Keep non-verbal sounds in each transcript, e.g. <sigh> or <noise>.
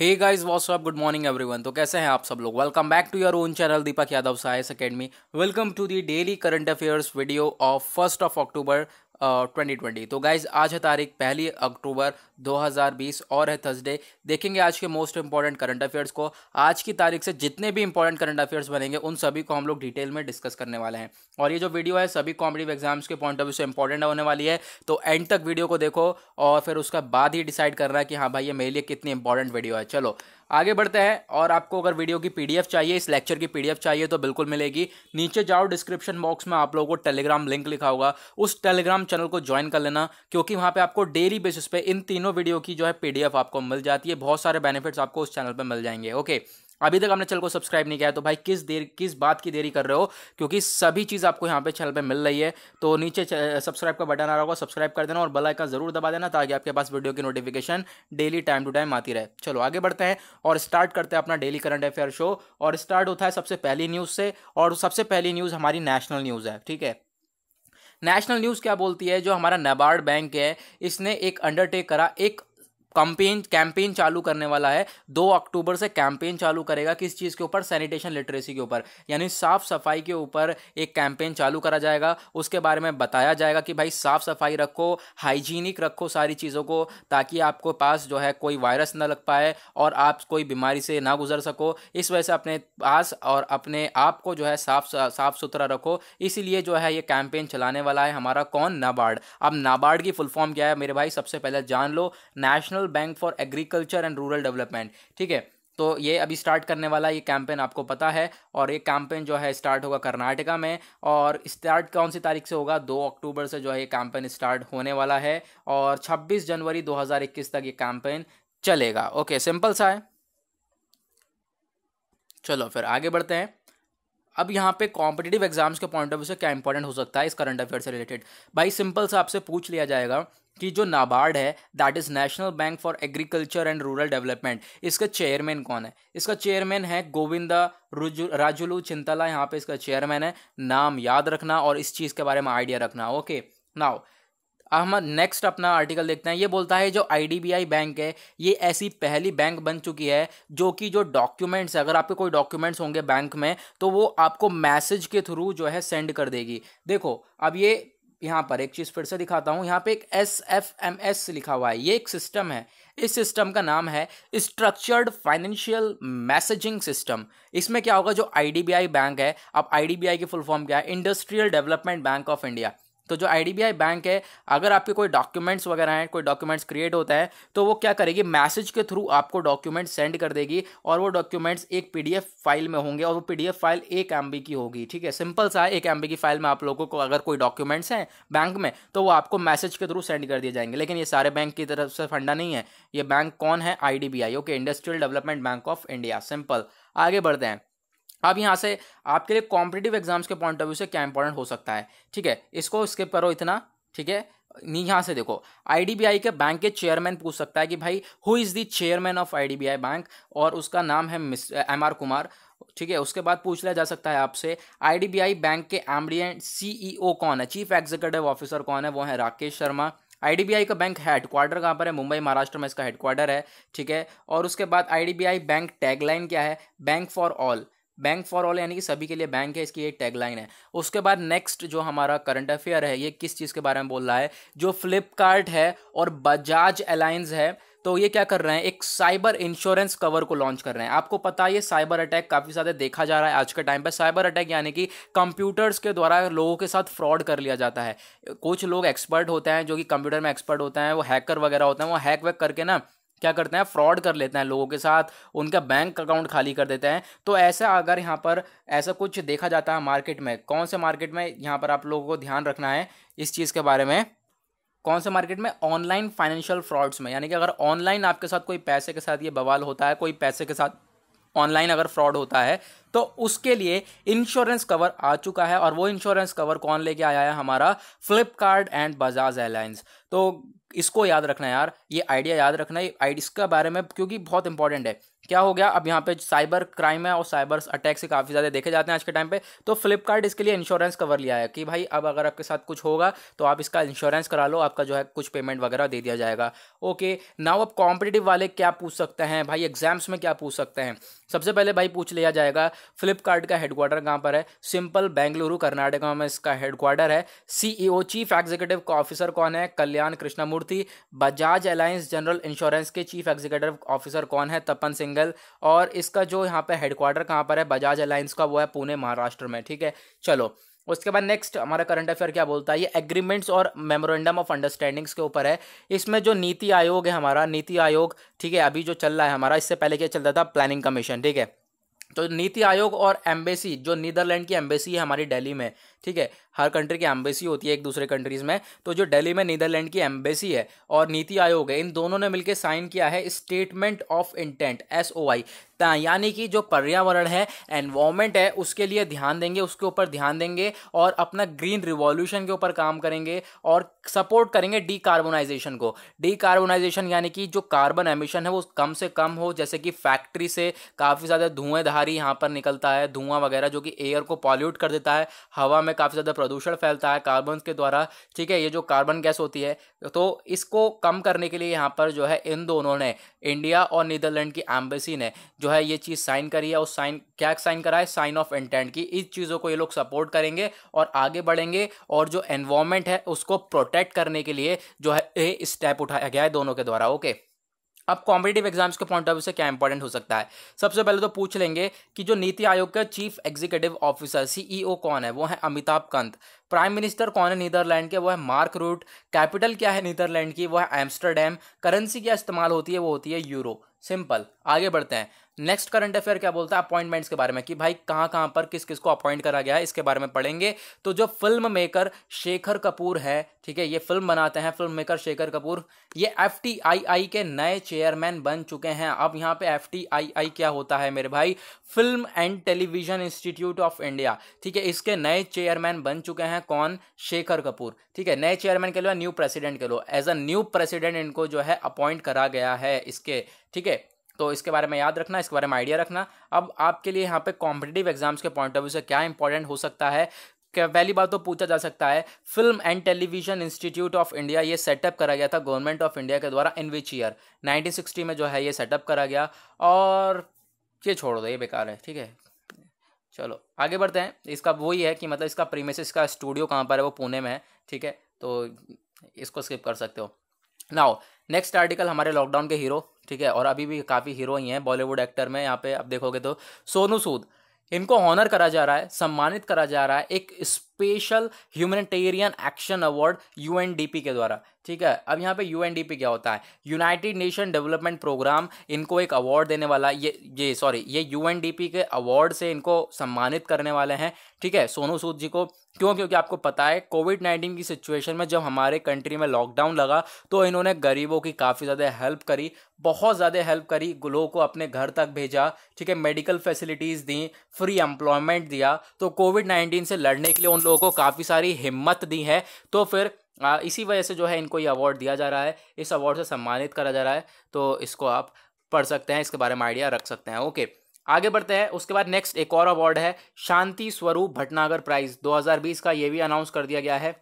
हे guys what's up good morning everyone तो कैसे हैं आप सब लोग welcome back to your own channel Deepak Yadav science academy welcome to the daily current affairs video of first of October twenty twenty तो guys आज है तारीख पहली अक्टूबर 2020 और है थर्सडे देखेंगे आज के मोस्ट इंपॉर्टेंट करंट अफेयर्स को आज की तारीख से जितने भी इंपॉर्टेंट करंट अफेयर्स बनेंगे उन सभी को हम लोग डिटेल में डिस्कस करने वाले हैं और ये जो वीडियो है सभी कॉम्पिटिव एग्जाम्स के पॉइंट ऑफ व्यू से इंपॉर्टेंट होने वाली है तो एंड तक वीडियो को देखो और फिर उसका बाद ही डिसाइड करना कि हाँ भाई ये मेरे लिए कितनी इंपॉर्टेंट वीडियो है चलो आगे बढ़ते हैं और आपको अगर वीडियो की पीडीएफ चाहिए इस लेक्चर की पीडीएफ चाहिए तो बिल्कुल मिलेगी नीचे जाओ डिस्क्रिप्शन बॉक्स में आप लोगों को टेलीग्राम लिंक लिखा होगा उस टेलीग्राम चैनल को ज्वाइन कर लेना क्योंकि वहाँ पर आपको डेली बेसिस पे इन तीनों वीडियो की जो है पीडीएफ आपको मिल जाती है बहुत सारे बेनिफिट्स आपको उस चैनल पर मिल जाएंगे ओके अभी तक आपने चैनल को सब्सक्राइब नहीं किया है तो भाई किस देर किस बात की देरी कर रहे हो क्योंकि सभी चीज़ आपको यहाँ पे चैनल पे मिल रही है तो नीचे सब्सक्राइब का बटन आ रहा होगा सब्सक्राइब कर देना और बेल आइकन जरूर दबा देना ताकि आपके पास वीडियो की notification daily time to time आती रहे चलो आगे बढ़ते हैं और स्टार्ट करते हैं अपना डेली करंट अफेयर शो और स्टार्ट होता है सबसे पहली न्यूज़ से और सबसे पहली न्यूज़ हमारी नेशनल न्यूज़ है ठीक है नेशनल न्यूज़ क्या बोलती है जो हमारा नेबार्ड बैंक है इसने एक अंडरटेक करा एक कंपेन कैंपेन चालू करने वाला है दो अक्टूबर से कैंपेन चालू करेगा किस चीज़ के ऊपर सैनिटेशन लिटरेसी के ऊपर यानी साफ सफाई के ऊपर एक कैंपेन चालू करा जाएगा उसके बारे में बताया जाएगा कि भाई साफ सफाई रखो हाइजीनिक रखो सारी चीज़ों को ताकि आपको पास जो है कोई वायरस ना लग पाए और आप कोई बीमारी से ना गुजर सको इस वजह से अपने पास और अपने आप को जो है साफ साफ सुथरा रखो इसीलिए जो है ये कैंपेन चलाने वाला है हमारा कौन नाबार्ड अब नाबार्ड की फुल फॉर्म क्या है मेरे भाई सबसे पहले जान लो national national bank for agriculture and rural development ठीक है तो ये अभी स्टार्ट करने वाला ये कैंपेन आपको पता है और ये कैंपेन जो है स्टार्ट होगा कर्नाटका में और स्टार्ट कौन सी तारीख से होगा दो अक्टूबर से जो है ये कैंपेन स्टार्ट होने वाला है और 26 जनवरी 2021 तक ये कैंपेन चलेगा ओके सिंपल सा है चलो फिर आगे बढ़ते हैं अब यहाँ पे कॉम्पिटेटिव एग्जाम्स के पॉइंट ऑफ व्यू से क्या इंपॉर्टेंट हो सकता है इस करंट अफेयर से रिलेटेड भाई सिंपल सा आपसे पूछ लिया जाएगा कि जो नाबार्ड है that is national bank for agriculture and rural development इसका चेयरमैन कौन है इसका चेयरमैन है गोविंदा राजुलू चिंतला यहाँ पे इसका चेयरमैन है नाम याद रखना और इस चीज़ के बारे में आइडिया रखना ओके नाउ हम नेक्स्ट अपना आर्टिकल देखते हैं ये बोलता है जो आई बैंक है ये ऐसी पहली बैंक बन चुकी है जो कि जो डॉक्यूमेंट्स अगर आपके कोई डॉक्यूमेंट्स होंगे बैंक में तो वो आपको मैसेज के थ्रू जो है सेंड कर देगी देखो अब ये यहाँ पर एक चीज़ फिर से दिखाता हूँ यहाँ पे एक एस एफ एम एस लिखा हुआ है ये एक सिस्टम है इस सिस्टम का नाम है स्ट्रक्चर्ड फाइनेंशियल मैसेजिंग सिस्टम इसमें क्या होगा जो आई बैंक है अब आई की फुल फॉर्म क्या है industrial development bank of India तो जो आई बैंक है अगर आपके कोई डॉक्यूमेंट्स वगैरह हैं कोई डॉक्यूमेंट्स क्रिएट होता है तो वो क्या करेगी मैसेज के थ्रू आपको डॉक्यूमेंट सेंड कर देगी और वो डॉक्यूमेंट्स एक पी फाइल में होंगे और वो पी फाइल एक एम की होगी ठीक है सिंपल सा एक एम की फाइल में आप लोगों को अगर कोई डॉक्यूमेंट्स हैं बैंक में तो वो आपको मैसेज के थ्रू सेंड कर दिए जाएंगे लेकिन ये सारे बैंक की तरफ से फंडा नहीं है ये बैंक कौन है I okay industrial development bank of India simple आगे बढ़ते हैं अब यहाँ से आपके लिए कॉम्पिटेटिव एग्जाम्स के पॉइंट ऑफ व्यू से क्या इंपॉर्टेंट हो सकता है ठीक है इसको स्किप करो इतना ठीक है नहीं यहाँ से देखो आईडीबीआई के बैंक के चेयरमैन पूछ सकता है कि भाई who is the chairman of IDBI bank और उसका नाम है मिस एम आर कुमार ठीक है उसके बाद पूछ लिया जा सकता है आपसे आईडीबीआई बैंक के एम सीईओ e कौन है चीफ एग्जीक्यूटिव ऑफिसर कौन है वो है राकेश शर्मा आईडीबीआई का बैंक हेडक्वार्टर कहाँ पर है मुंबई महाराष्ट्र में इसका हेडक्वार्टर है ठीक है और उसके बाद आईडीबीआई बैंक टैगलाइन क्या है bank for all bank for all यानी कि सभी के लिए बैंक है इसकी एक टैगलाइन है उसके बाद नेक्स्ट जो हमारा करंट अफेयर है ये किस चीज़ के बारे में बोल रहा है जो फ्लिपकार्ट है और बजाज अलायंस है तो ये क्या कर रहे हैं एक साइबर इंश्योरेंस कवर को लॉन्च कर रहे हैं आपको पता है ये साइबर अटैक काफ़ी ज़्यादा देखा जा रहा है आज के टाइम पर साइबर अटैक यानी कि कंप्यूटर्स के द्वारा लोगों के साथ फ्रॉड कर लिया जाता है कुछ लोग एक्सपर्ट होते हैं जो कि कंप्यूटर में एक्सपर्ट होते हैं वो हैकर वगैरह होते हैं वो हैक वैक करके ना क्या करते हैं फ्रॉड कर लेते हैं लोगों के साथ उनका बैंक अकाउंट खाली कर देते हैं तो ऐसा अगर यहाँ पर ऐसा कुछ देखा जाता है मार्केट में कौन से मार्केट में यहाँ पर आप लोगों को ध्यान रखना है इस चीज़ के बारे में कौन से मार्केट में ऑनलाइन फाइनेंशियल फ्रॉड्स में यानी कि अगर ऑनलाइन आपके साथ कोई पैसे के साथ ये बवाल होता है कोई पैसे के साथ ऑनलाइन अगर फ्रॉड होता है तो उसके लिए इंश्योरेंस कवर आ चुका है और वो इंश्योरेंस कवर कौन लेके आया है हमारा फ्लिपकार्ट एंड बजाज एयरलाइंस तो इसको याद रखना यार ये आइडिया याद रखना ये इसका बारे में क्योंकि बहुत इंपॉर्टेंट है क्या हो गया अब यहाँ पे साइबर क्राइम है और साइबर अटैक से काफ़ी ज़्यादा देखे जाते हैं आज के टाइम पे तो फ्लिपकार्ट इसके लिए इंश्योरेंस कवर लिया है कि भाई अब अगर आपके साथ कुछ होगा तो आप इसका इंश्योरेंस करा लो आपका जो है कुछ पेमेंट वगैरह दे दिया जाएगा ओके नाउ अब कॉम्पिटेटिव वाले क्या पूछ सकते हैं भाई एग्जाम्स में क्या पूछ सकते हैं सबसे पहले भाई पूछ लिया जाएगा फ्लिपकार्ट का हेडक्वार्टर कहाँ पर है सिंपल बेंगलुरु कर्नाटका में इसका हेडक्वार्टर है सीईओ चीफ एग्जीक्यूटिव ऑफिसर कौन है Kalyan Krishnamurthy Bajaj Allianz general insurance के चीफ एग्जीक्यूटिव ऑफिसर कौन है तपन सिंगल और इसका जो यहाँ पर हेडक्वार्टर कहाँ पर है बजाज अलायंस का वो है पुणे महाराष्ट्र में ठीक है चलो उसके बाद नेक्स्ट हमारा करंट अफेयर क्या बोलता है ये एग्रीमेंट्स और मेमोरेंडम ऑफ अंडरस्टैंडिंग्स के ऊपर है इसमें जो नीति आयोग है हमारा नीति आयोग ठीक है अभी जो चल रहा है हमारा इससे पहले क्या चलता था प्लानिंग कमीशन ठीक है तो नीति आयोग और एम्बेसी जो नीदरलैंड की एम्बेसी है हमारी दिल्ली में ठीक है हर कंट्री की एम्बेसी होती है एक दूसरे कंट्रीज़ में तो जो दिल्ली में नीदरलैंड की एम्बेसी है और नीति आयोग है इन दोनों ने मिलकर साइन किया है statement of intent S O I यानी कि जो पर्यावरण है एनवायरमेंट है उसके लिए ध्यान देंगे उसके ऊपर ध्यान देंगे और अपना ग्रीन रिवॉल्यूशन के ऊपर काम करेंगे और सपोर्ट करेंगे डीकार्बोनाइजेशन को डीकार्बोनाइजेशन यानी कि जो कार्बन एमिशन है वो कम से कम हो जैसे कि फैक्ट्री से काफ़ी ज़्यादा धुएँधारी यहाँ पर निकलता है धुआं वगैरह जो कि एयर को पॉल्यूट कर देता है हवा में में काफ़ी ज़्यादा प्रदूषण फैलता है कार्बन के द्वारा ठीक है ये जो कार्बन गैस होती है तो इसको कम करने के लिए यहाँ पर जो है इन दोनों ने इंडिया और नीदरलैंड की एम्बेसी ने जो है ये चीज़ साइन करी है और साइन क्या साइन करा है साइन ऑफ इंटेंट की इस चीज़ों को ये लोग सपोर्ट करेंगे और आगे बढ़ेंगे और जो एनवायरमेंट है उसको प्रोटेक्ट करने के लिए जो है स्टेप उठाया गया है दोनों के द्वारा ओके अब कॉम्पिटेटिव एग्जाम्स के पॉइंट ऑफ व्यू से क्या इंपॉर्टेंट हो सकता है सबसे पहले तो पूछ लेंगे कि जो नीति आयोग का चीफ एग्जीक्यूटिव ऑफिसर सीईओ कौन है वो है अमिताभ कंत प्राइम मिनिस्टर कौन है नीदरलैंड के वो है मार्क रूट कैपिटल क्या है नीदरलैंड की वो है एम्स्टरडेम करेंसी क्या इस्तेमाल होती है वो होती है यूरो सिंपल आगे बढ़ते हैं नेक्स्ट करंट अफेयर क्या बोलता है अपॉइंटमेंट्स के बारे में कि भाई कहां कहां पर किस किस को अपॉइंट करा गया है इसके बारे में पढ़ेंगे तो जो फिल्म मेकर शेखर कपूर है ठीक है ये फिल्म बनाते हैं फिल्म मेकर शेखर कपूर ये एफ के नए चेयरमैन बन चुके हैं अब यहाँ पे एफ क्या होता है मेरे भाई film and television institute of India ठीक है इसके नए चेयरमैन बन चुके हैं कौन शेखर कपूर ठीक है नए चेयरमैन के लिए न्यू प्रेसिडेंट के लो एज अ न्यू प्रेसिडेंट इनको जो है अपॉइंट करा गया है इसके ठीक है तो इसके बारे में याद रखना इसके बारे में आइडिया रखना अब आपके लिए यहाँ पे कॉम्पिटेटिव एग्जाम्स के पॉइंट ऑफ व्यू से क्या इंपॉर्टेंट हो सकता है पहली बात तो पूछा जा सकता है film and television institute of India ये सेटअप करा गया था गवर्नमेंट ऑफ इंडिया के द्वारा इन विच ईयर नाइनटीन में जो है ये सेटअप करा गया और ये छोड़ दो ये बेकार है ठीक है चलो आगे बढ़ते हैं इसका वही है कि मतलब इसका प्रीमेस इसका स्टूडियो कहाँ पर है वो पुणे में है ठीक है तो इसको स्किप कर सकते हो नाउ नेक्स्ट आर्टिकल हमारे लॉकडाउन के हीरो ठीक है और अभी भी काफ़ी हीरो ही हैं बॉलीवुड एक्टर में यहाँ पे आप देखोगे तो सोनू सूद इनको ऑनर करा जा रहा है सम्मानित करा जा रहा है एक special humanitarian action award UNDP के द्वारा ठीक है अब यहाँ पे यू क्या होता है यूनाइटेड नेशन डेवलपमेंट प्रोग्राम इनको एक अवार्ड देने वाला ये ये सॉरी ये यू के अवार्ड से इनको सम्मानित करने वाले हैं ठीक है सोनू सूद जी को क्यों क्योंकि आपको पता है कोविड नाइन्टीन की सिचुएशन में जब हमारे कंट्री में लॉकडाउन लगा तो इन्होंने गरीबों की काफ़ी ज़्यादा हेल्प करी बहुत ज़्यादा हेल्प करी लोगों को अपने घर तक भेजा ठीक है मेडिकल फैसिलिटीज़ दी फ्री एम्प्लॉयमेंट दिया तो कोविड नाइन्टीन से लड़ने के लिए उन लोगों को काफ़ी सारी हिम्मत दी है तो फिर इसी वजह से जो है इनको ये अवार्ड दिया जा रहा है इस अवार्ड से सम्मानित करा जा रहा है तो इसको आप पढ़ सकते हैं इसके बारे में आइडिया रख सकते हैं ओके आगे बढ़ते हैं उसके बाद नेक्स्ट एक और अवार्ड है शांति स्वरूप भटनागर प्राइज 2020 का ये भी अनाउंस कर दिया गया है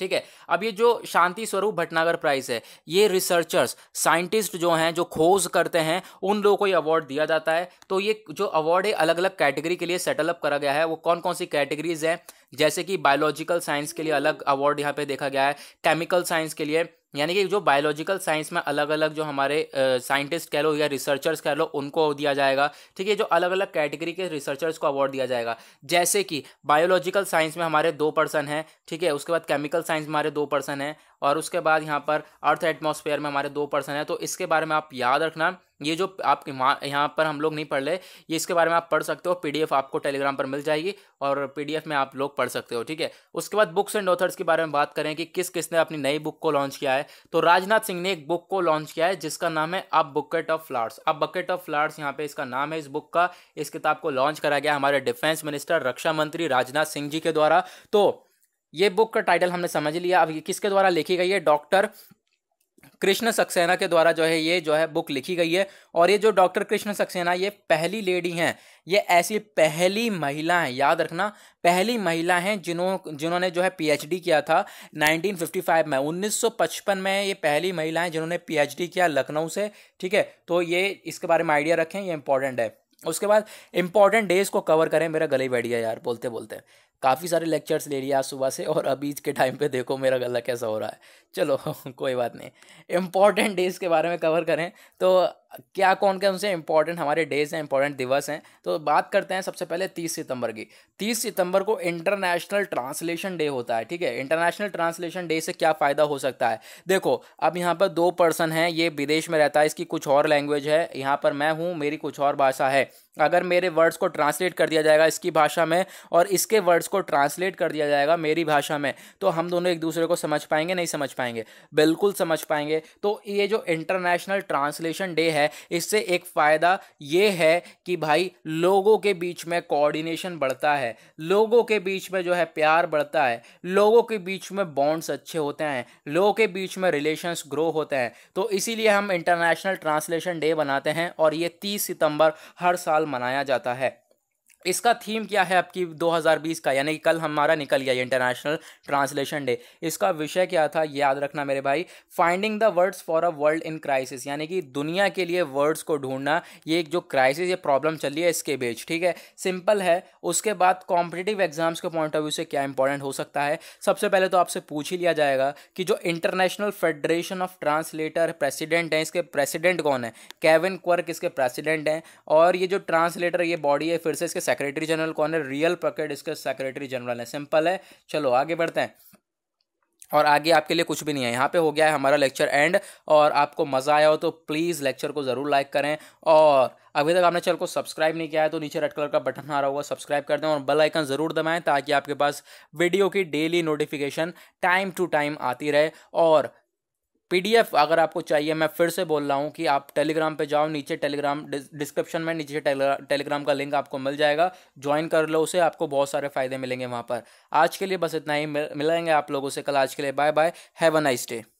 ठीक है अब ये जो शांति स्वरूप भटनागर प्राइज है ये रिसर्चर्स साइंटिस्ट जो हैं जो खोज करते हैं उन लोगों को ये अवार्ड दिया जाता है तो ये जो अवार्ड है अलग अलग कैटेगरी के लिए सेटलअप करा गया है वो कौन कौन सी कैटेगरीज हैं जैसे कि बायोलॉजिकल साइंस के लिए अलग अवार्ड यहाँ पे देखा गया है केमिकल साइंस के लिए यानी कि जो बायोलॉजिकल साइंस में अलग अलग जो हमारे साइंटिस्ट कह लो या रिसर्चर्स कह लो उनको दिया जाएगा ठीक है जो अलग अलग कैटेगरी के रिसर्चर्स को अवार्ड दिया जाएगा जैसे कि बायोलॉजिकल साइंस में हमारे दो पर्सन हैं ठीक है उसके बाद केमिकल साइंस में हमारे दो पर्सन हैं और उसके बाद यहाँ पर अर्थ एटमोसफेयर में हमारे दो पर्सन हैं तो इसके बारे में आप याद रखना ये जो आप यहाँ पर हम लोग नहीं पढ़ रहे ये इसके बारे में आप पढ़ सकते हो पीडीएफ आपको टेलीग्राम पर मिल जाएगी और पीडीएफ में आप लोग पढ़ सकते हो ठीक है उसके बाद बुक्स एंड ऑथर्स के बारे में बात करें कि किस किसने अपनी नई बुक को लॉन्च किया है तो राजनाथ सिंह ने एक बुक को लॉन्च किया है जिसका नाम है अब बुकेट ऑफ फ्लार्स अब बकेट ऑफ फ्लार्स यहाँ पे इसका नाम है इस बुक का इस किताब को लॉन्च करा गया हमारे डिफेंस मिनिस्टर रक्षा मंत्री राजनाथ सिंह जी के द्वारा तो ये बुक का टाइटल हमने समझ लिया अब ये किसके द्वारा लिखी गई है डॉक्टर कृष्ण सक्सेना के द्वारा जो है ये जो है बुक लिखी गई है और ये जो डॉक्टर कृष्ण सक्सेना ये पहली लेडी हैं ये ऐसी पहली महिला हैं याद रखना पहली महिला हैं जिन्हों जिन्होंने जो है पीएचडी किया था 1955 में 1955 में ये पहली महिला हैं जिन्होंने पीएचडी किया लखनऊ से ठीक है तो ये इसके बारे में आइडिया रखें ये इंपॉर्टेंट है उसके बाद इंपॉर्टेंट डेज को कवर करें मेरा गले बैठ गया यार बोलते बोलते काफ़ी सारे लेक्चर्स ले लिए आज सुबह से और अभी के टाइम पे देखो मेरा गला कैसा हो रहा है चलो <laughs> कोई बात नहीं इम्पॉर्टेंट डेज के बारे में कवर करें तो क्या कौन कौन से इंपॉर्टेंट हमारे डेज हैं इंपॉर्टेंट दिवस हैं तो बात करते हैं सबसे पहले तीस सितंबर की तीस सितंबर को इंटरनेशनल ट्रांसलेशन डे होता है ठीक है इंटरनेशनल ट्रांसलेशन डे से क्या फ़ायदा हो सकता है देखो अब यहाँ पर दो पर्सन हैं ये विदेश में रहता है इसकी कुछ और लैंग्वेज है यहाँ पर मैं हूँ मेरी कुछ और भाषा है अगर मेरे वर्ड्स को ट्रांसलेट कर दिया जाएगा इसकी भाषा में और इसके वर्ड्स को ट्रांसलेट कर दिया जाएगा मेरी भाषा में तो हम दोनों एक दूसरे को समझ पाएंगे नहीं समझ पाएंगे बिल्कुल समझ पाएंगे तो ये जो इंटरनेशनल ट्रांसलेशन डे है है इससे एक फ़ायदा ये है कि भाई लोगों के बीच में कोऑर्डिनेशन बढ़ता है लोगों के बीच में जो है प्यार बढ़ता है लोगों के बीच में बॉन्ड्स अच्छे होते हैं लोगों के बीच में रिलेशंस ग्रो होते हैं तो इसीलिए हम इंटरनेशनल ट्रांसलेशन डे बनाते हैं और ये तीस सितंबर हर साल मनाया जाता है इसका थीम क्या है आपकी 2020 का यानी कि कल हमारा निकल गया इंटरनेशनल ट्रांसलेशन डे इसका विषय क्या था याद रखना मेरे भाई finding the words for a world in crisis यानी कि दुनिया के लिए वर्ड्स को ढूंढना ये एक जो क्राइसिस ये प्रॉब्लम चल रही है इसके बीच ठीक है सिंपल है उसके बाद कॉम्पिटेटिव एग्जाम्स के पॉइंट ऑफ व्यू से क्या इंपॉर्टेंट हो सकता है सबसे पहले तो आपसे पूछ ही लिया जाएगा कि जो international federation of translator president हैं इसके प्रेसिडेंट कौन है कैविन क्वर्क इसके प्रेसिडेंट हैं और ये जो ट्रांसलेटर ये बॉडी है फिर से इसके सेक्रेटरी जनरल कौन है रियल पॉकेट इसके सेक्रेटरी जनरल है सिंपल है चलो आगे बढ़ते हैं और आगे आपके लिए कुछ भी नहीं है यहाँ पे हो गया है हमारा लेक्चर एंड और आपको मज़ा आया हो तो प्लीज़ लेक्चर को ज़रूर लाइक करें और अभी तक आपने चैनल को सब्सक्राइब नहीं किया है तो नीचे रेड कलर का बटन आ रहा होगा सब्सक्राइब कर दें और बेल आइकन ज़रूर दबाएं ताकि आपके पास वीडियो की daily notification time to time आती रहे और पीडीएफ अगर आपको चाहिए मैं फिर से बोल रहा हूँ कि आप टेलीग्राम पे जाओ नीचे टेलीग्राम डिस्क्रिप्शन में नीचे टेलीग्राम का लिंक आपको मिल जाएगा ज्वाइन कर लो उसे आपको बहुत सारे फ़ायदे मिलेंगे वहाँ पर आज के लिए बस इतना ही मिलेंगे आप लोगों से कल आज के लिए bye bye have a nice day